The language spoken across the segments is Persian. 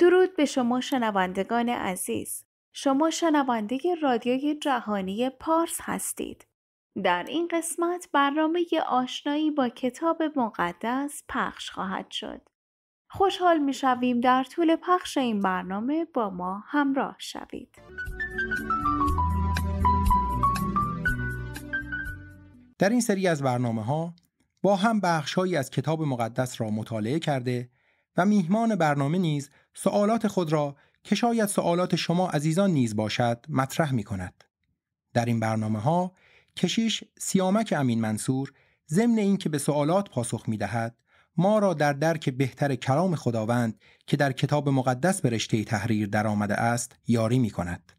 درود به شما شنوندگان عزیز. شما شنونده رادیوی جهانی پارس هستید. در این قسمت برنامه آشنایی با کتاب مقدس پخش خواهد شد. خوشحال می در طول پخش این برنامه با ما همراه شوید. در این سری از برنامه ها با هم بخش از کتاب مقدس را مطالعه کرده و میهمان برنامه نیز سوالات خود را که شاید سوالات شما عزیزان نیز باشد مطرح می کند. در این برنامه ها کشیش سیامک امین منصور ضمن اینکه به سوالات پاسخ می دهد ما را در درک بهتر کلام خداوند که در کتاب مقدس به رشته تحریر آمده است یاری می کند.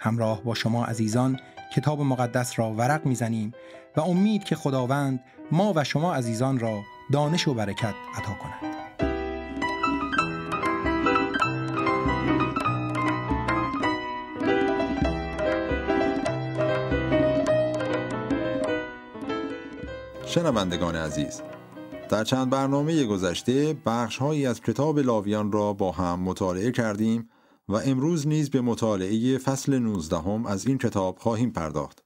همراه با شما عزیزان کتاب مقدس را ورق میزنیم و امید که خداوند ما و شما عزیزان را دانش و برکت عطا کند. شنوندگان عزیز در چند برنامه گذشته بخش هایی از کتاب لاویان را با هم مطالعه کردیم و امروز نیز به مطالعه فصل 19 هم از این کتاب خواهیم پرداخت.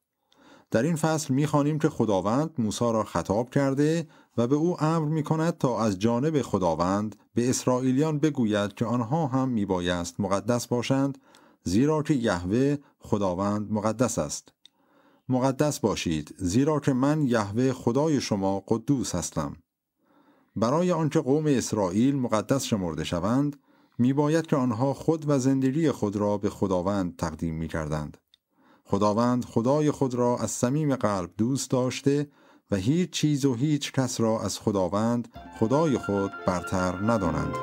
در این فصل میخوانیم که خداوند موسی را خطاب کرده و به او امر می تا از جانب خداوند به اسرائیلیان بگوید که آنها هم میبایست مقدس باشند زیرا که یهوه خداوند مقدس است. مقدس باشید زیرا که من یهوه خدای شما قدوس هستم برای آنکه قوم اسرائیل مقدس شمرده شوند میباید که آنها خود و زندگی خود را به خداوند تقدیم میکردند خداوند خدای خود را از صمیم قلب دوست داشته و هیچ چیز و هیچ کس را از خداوند خدای خود برتر ندانند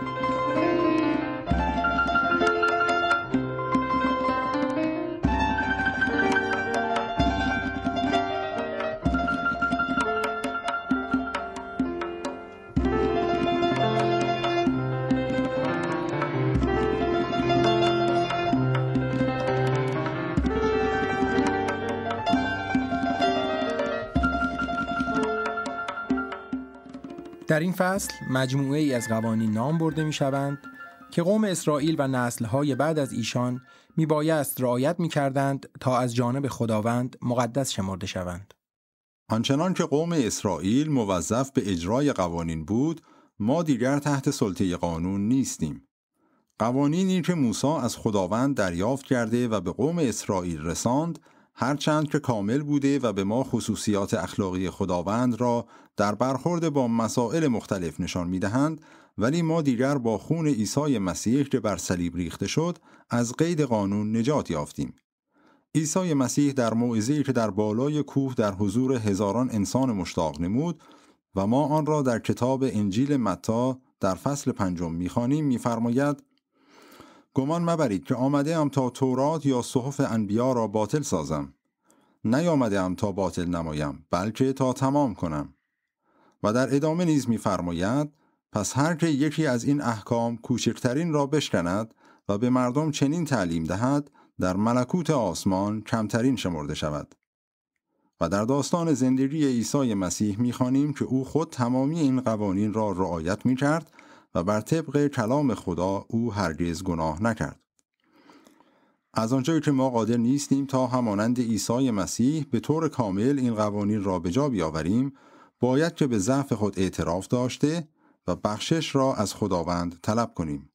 در این فصل مجموعه ای از قوانین نام برده می شوند که قوم اسرائیل و های بعد از ایشان می بایست رعایت می کردند تا از جانب خداوند مقدس شمرده شوند. آنچنان که قوم اسرائیل موظف به اجرای قوانین بود، ما دیگر تحت سلطه قانون نیستیم. قوانینی که موسی از خداوند دریافت کرده و به قوم اسرائیل رساند، هرچند که کامل بوده و به ما خصوصیات اخلاقی خداوند را در برخورد با مسائل مختلف نشان دهند ولی ما دیگر با خون عیسی مسیح که بر صلیب ریخته شد از قید قانون نجات یافتیم عیسی مسیح در موعظه‌ای که در بالای کوه در حضور هزاران انسان مشتاق نمود و ما آن را در کتاب انجیل متا در فصل پنجم میخوانیم میفرماید گمان مبرید که آمده ام تا تورات یا صحف انبیا را باطل سازم نیامده ام تا باطل نمایم بلکه تا تمام کنم و در ادامه نیز میفرماید پس هر که یکی از این احکام کوچکترین را بشکند و به مردم چنین تعلیم دهد در ملکوت آسمان کمترین شمرده شود و در داستان زندگی عیسی مسیح میخوانیم که او خود تمامی این قوانین را رعایت می کرد و بر طبق کلام خدا او هرگز گناه نکرد از آنجایی که ما قادر نیستیم تا همانند عیسی مسیح به طور کامل این قوانین را به جا بیاوریم باید که به ضعف خود اعتراف داشته و بخشش را از خداوند طلب کنیم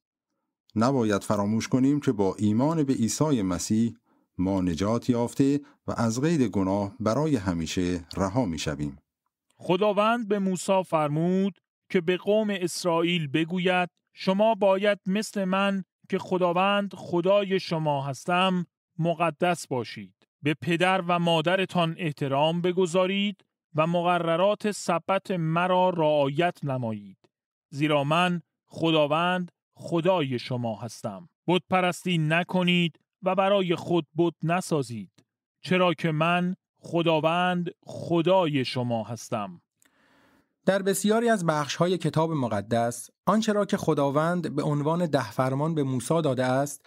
نباید فراموش کنیم که با ایمان به عیسی مسیح ما نجات یافته و از قید گناه برای همیشه رها می شویم. خداوند به موسی فرمود که به قوم اسرائیل بگوید شما باید مثل من که خداوند خدای شما هستم مقدس باشید به پدر و مادرتان احترام بگذارید و مقررات سبت مرا رعایت نمایید زیرا من خداوند خدای شما هستم بود پرستی نکنید و برای خود بود نسازید چرا که من خداوند خدای شما هستم در بسیاری از بخشهای کتاب مقدس آنچه را که خداوند به عنوان ده فرمان به موسی داده است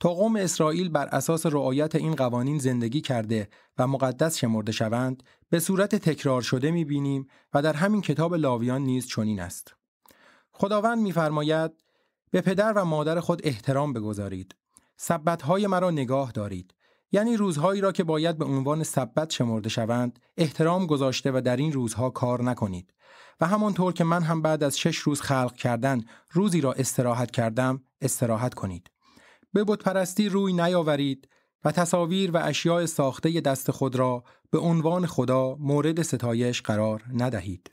تا قوم اسرائیل بر اساس رعایت این قوانین زندگی کرده و مقدس شمرده شوند به صورت تکرار شده می‌بینیم و در همین کتاب لاویان نیز چنین است خداوند میفرماید به پدر و مادر خود احترام بگذارید سبتهای مرا نگاه دارید یعنی روزهایی را که باید به عنوان سبت شمرده شوند احترام گذاشته و در این روزها کار نکنید و همانطور که من هم بعد از شش روز خلق کردن روزی را استراحت کردم استراحت کنید. به پرستی روی نیاورید و تصاویر و اشیاء ساخته دست خود را به عنوان خدا مورد ستایش قرار ندهید.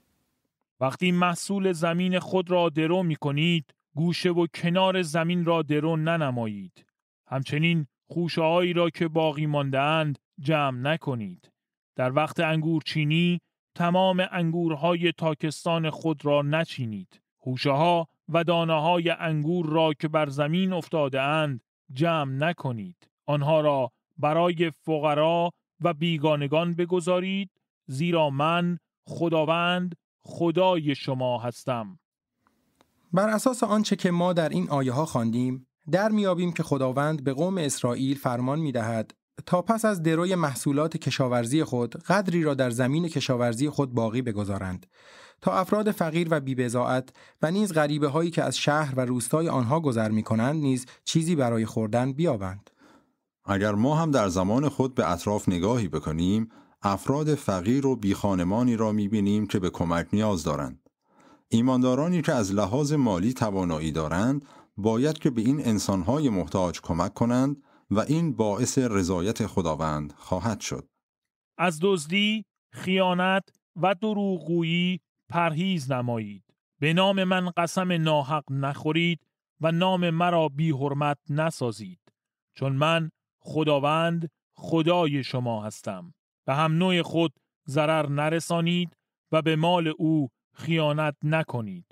وقتی محصول زمین خود را درو می کنید، گوشه و کنار زمین را درو ننمایید. همچنین خوشه را که باقی ماندهاند جمع نکنید. در وقت انگورچینی تمام انگورهای تاکستان خود را نچینید. خوشه ها و دانه های انگور را که بر زمین افتاده اند جمع نکنید. آنها را برای فقرا و بیگانگان بگذارید زیرا من خداوند خدای شما هستم. بر اساس آنچه که ما در این آیه ها خواندیم در میابیم که خداوند به قوم اسرائیل فرمان میدهد تا پس از دروی محصولات کشاورزی خود قدری را در زمین کشاورزی خود باقی بگذارند تا افراد فقیر و بیبزاعت و نیز غریبه هایی که از شهر و روستای آنها گذر می کنند نیز چیزی برای خوردن بیابند. اگر ما هم در زمان خود به اطراف نگاهی بکنیم، افراد فقیر و بیخانمانی را می بینیم که به کمک نیاز دارند. ایماندارانی که از لحاظ مالی توانایی دارند، باید که به این انسانهای محتاج کمک کنند و این باعث رضایت خداوند خواهد شد. از دزدی، خیانت و دروغگویی پرهیز نمایید. به نام من قسم ناحق نخورید و نام مرا بی حرمت نسازید. چون من خداوند خدای شما هستم. به هم نوع خود ضرر نرسانید و به مال او خیانت نکنید.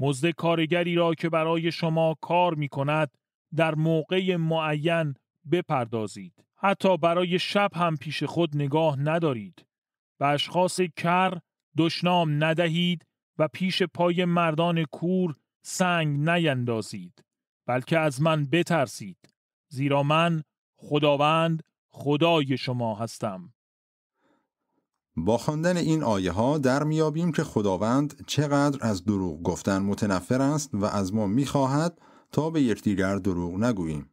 مزد کارگری را که برای شما کار می کند در موقع معین بپردازید. حتی برای شب هم پیش خود نگاه ندارید. به اشخاص کر دشنام ندهید و پیش پای مردان کور سنگ نیندازید. بلکه از من بترسید. زیرا من خداوند خدای شما هستم. با خواندن این آیه ها در میابیم که خداوند چقدر از دروغ گفتن متنفر است و از ما میخواهد تا به یکدیگر دروغ نگوییم.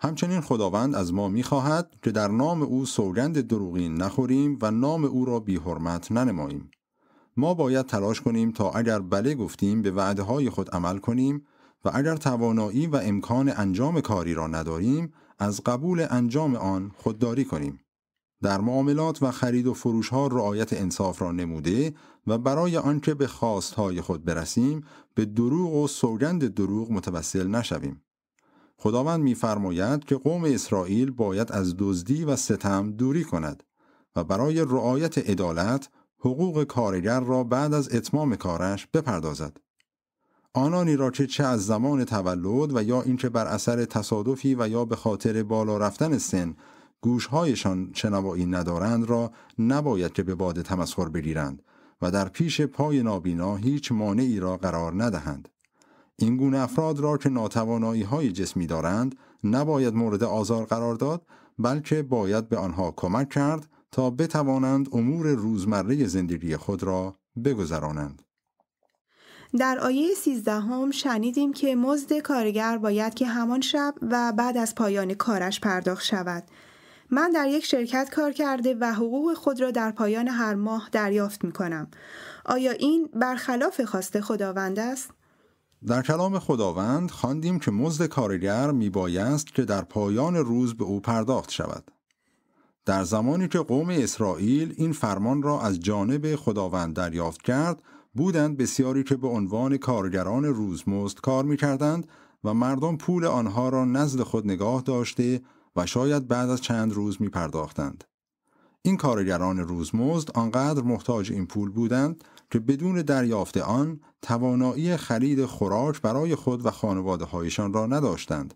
همچنین خداوند از ما خواهد که در نام او سوگند دروغین نخوریم و نام او را بی حرمت ننماییم. ما باید تلاش کنیم تا اگر بله گفتیم به وعده های خود عمل کنیم و اگر توانایی و امکان انجام کاری را نداریم از قبول انجام آن خودداری کنیم. در معاملات و خرید و فروش ها رعایت انصاف را نموده و برای آنکه به خواست های خود برسیم به دروغ و سوگند دروغ متوسل نشویم. خداوند میفرماید که قوم اسرائیل باید از دزدی و ستم دوری کند و برای رعایت عدالت حقوق کارگر را بعد از اتمام کارش بپردازد. آنانی را که چه از زمان تولد و یا اینکه بر اثر تصادفی و یا به خاطر بالا رفتن سن گوشهایشان شنوایی ندارند را نباید که به باد تمسخر بگیرند و در پیش پای نابینا هیچ مانعی را قرار ندهند. این گونه افراد را که ناتوانایی های جسمی دارند نباید مورد آزار قرار داد بلکه باید به آنها کمک کرد تا بتوانند امور روزمره زندگی خود را بگذرانند. در آیه 13 هم شنیدیم که مزد کارگر باید که همان شب و بعد از پایان کارش پرداخت شود. من در یک شرکت کار کرده و حقوق خود را در پایان هر ماه دریافت می کنم. آیا این برخلاف خواست خداوند است؟ در کلام خداوند خواندیم که مزد کارگر میبایست که در پایان روز به او پرداخت شود. در زمانی که قوم اسرائیل این فرمان را از جانب خداوند دریافت کرد، بودند بسیاری که به عنوان کارگران مزد کار میکردند و مردم پول آنها را نزد خود نگاه داشته و شاید بعد از چند روز می پرداختند. این کارگران روزمزد آنقدر محتاج این پول بودند که بدون دریافت آن توانایی خرید خوراک برای خود و خانواده هایشان را نداشتند.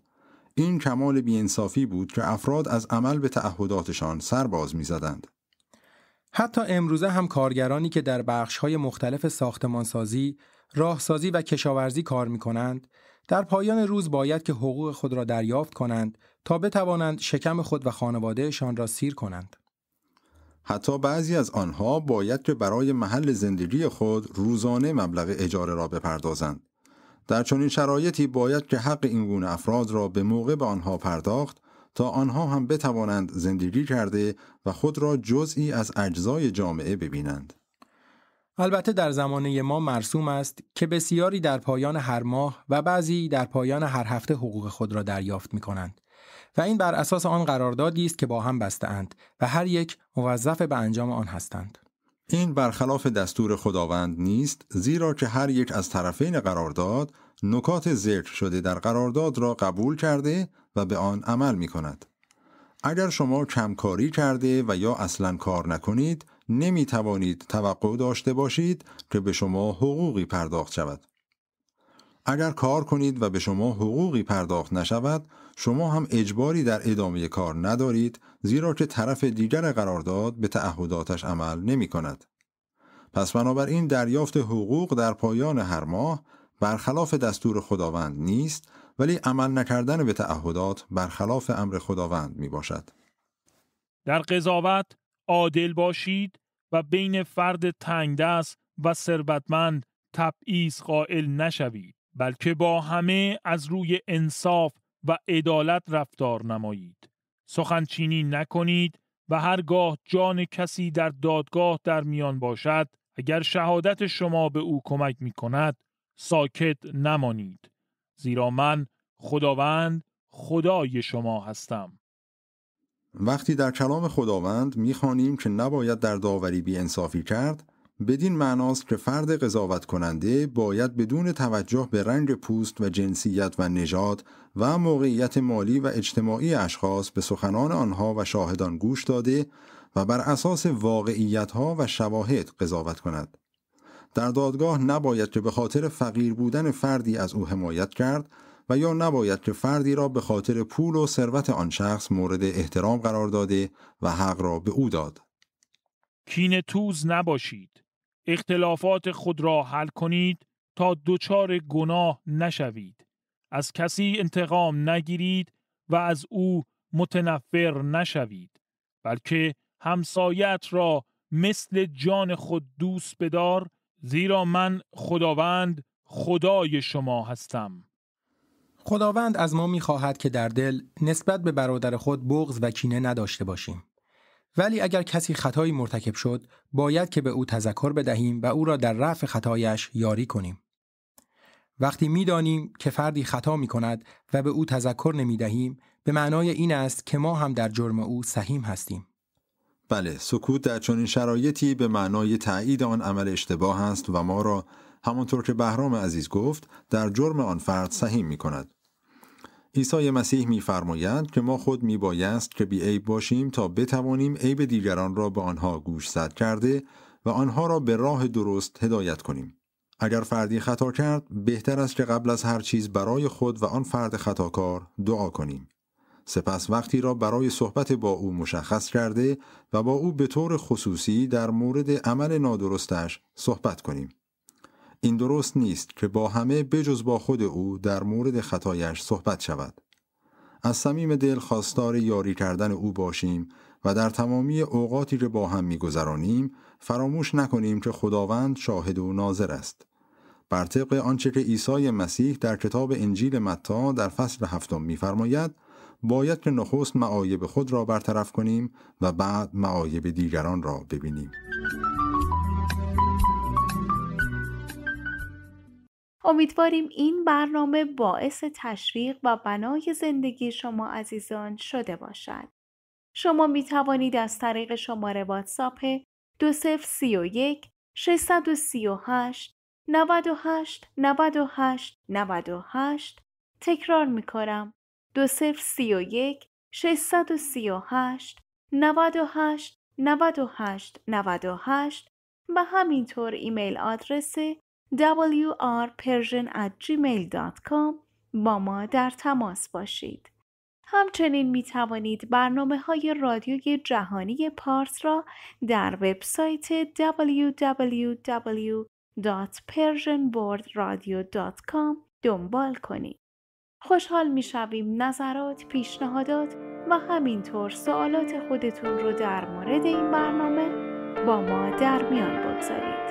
این کمال بیانصافی بود که افراد از عمل به تعهداتشان سرباز میزدند. حتی امروزه هم کارگرانی که در بخشهای مختلف ساختمانسازی، راهسازی و کشاورزی کار می کنند، در پایان روز باید که حقوق خود را دریافت کنند تا بتوانند شکم خود و خانوادهشان را سیر کنند. حتی بعضی از آنها باید که برای محل زندگی خود روزانه مبلغ اجاره را بپردازند. در چنین شرایطی باید که حق این گونه افراد را به موقع به آنها پرداخت تا آنها هم بتوانند زندگی کرده و خود را جزئی از اجزای جامعه ببینند. البته در زمانه ما مرسوم است که بسیاری در پایان هر ماه و بعضی در پایان هر هفته حقوق خود را دریافت می کنند. و این بر اساس آن قراردادی است که با هم بستهاند و هر یک موظف به انجام آن هستند. این برخلاف دستور خداوند نیست زیرا که هر یک از طرفین قرارداد نکات ذکر شده در قرارداد را قبول کرده و به آن عمل می کند. اگر شما کمکاری کرده و یا اصلا کار نکنید نمی توانید توقع داشته باشید که به شما حقوقی پرداخت شود. اگر کار کنید و به شما حقوقی پرداخت نشود شما هم اجباری در ادامه کار ندارید زیرا که طرف دیگر قرارداد به تعهداتش عمل نمی کند. پس بنابراین دریافت حقوق در پایان هر ماه برخلاف دستور خداوند نیست ولی عمل نکردن به تعهدات برخلاف امر خداوند می باشد. در قضاوت عادل باشید و بین فرد دست و ثروتمند تبعیض قائل نشوید بلکه با همه از روی انصاف و عدالت رفتار نمایید. سخنچینی نکنید و هرگاه جان کسی در دادگاه در میان باشد اگر شهادت شما به او کمک می کند ساکت نمانید زیرا من خداوند خدای شما هستم وقتی در کلام خداوند میخوانیم که نباید در داوری بی انصافی کرد بدین معناست که فرد قضاوت کننده باید بدون توجه به رنگ پوست و جنسیت و نژاد و موقعیت مالی و اجتماعی اشخاص به سخنان آنها و شاهدان گوش داده و بر اساس ها و شواهد قضاوت کند. در دادگاه نباید که به خاطر فقیر بودن فردی از او حمایت کرد و یا نباید که فردی را به خاطر پول و ثروت آن شخص مورد احترام قرار داده و حق را به او داد. کینه توز نباشید. اختلافات خود را حل کنید تا دچار گناه نشوید از کسی انتقام نگیرید و از او متنفر نشوید بلکه همسایت را مثل جان خود دوست بدار زیرا من خداوند خدای شما هستم خداوند از ما می خواهد که در دل نسبت به برادر خود بغض و کینه نداشته باشیم ولی اگر کسی خطایی مرتکب شد باید که به او تذکر بدهیم و او را در رفع خطایش یاری کنیم وقتی میدانیم که فردی خطا می کند و به او تذکر نمی دهیم به معنای این است که ما هم در جرم او سهیم هستیم بله سکوت در چنین شرایطی به معنای تایید آن عمل اشتباه است و ما را همانطور که بهرام عزیز گفت در جرم آن فرد سهیم می کند عیسی مسیح میفرماید که ما خود میبایست که بیعیب باشیم تا بتوانیم عیب دیگران را به آنها گوش زد کرده و آنها را به راه درست هدایت کنیم. اگر فردی خطا کرد، بهتر است که قبل از هر چیز برای خود و آن فرد خطاکار دعا کنیم. سپس وقتی را برای صحبت با او مشخص کرده و با او به طور خصوصی در مورد عمل نادرستش صحبت کنیم. این درست نیست که با همه بجز با خود او در مورد خطایش صحبت شود. از صمیم دل خواستار یاری کردن او باشیم و در تمامی اوقاتی که با هم میگذرانیم فراموش نکنیم که خداوند شاهد و ناظر است. بر طبق آنچه که عیسی مسیح در کتاب انجیل متا در فصل هفتم میفرماید باید که نخست معایب خود را برطرف کنیم و بعد معایب دیگران را ببینیم. امیدواریم این برنامه باعث تشویق و بنای زندگی شما عزیزان شده باشد. شما می توانید از طریق شماره واتساپ 2031 638 98 98 98 تکرار می کنم 2031 638 98 98 98 و همینطور ایمیل آدرس wrpersian@gmail.com با ما در تماس باشید. همچنین می توانید برنامه های رادیوی جهانی پارس را در وبسایت www.persianboardradio.com دنبال کنید. خوشحال می شویم نظرات، پیشنهادات و همینطور سوالات خودتون رو در مورد این برنامه با ما در میان بگذارید.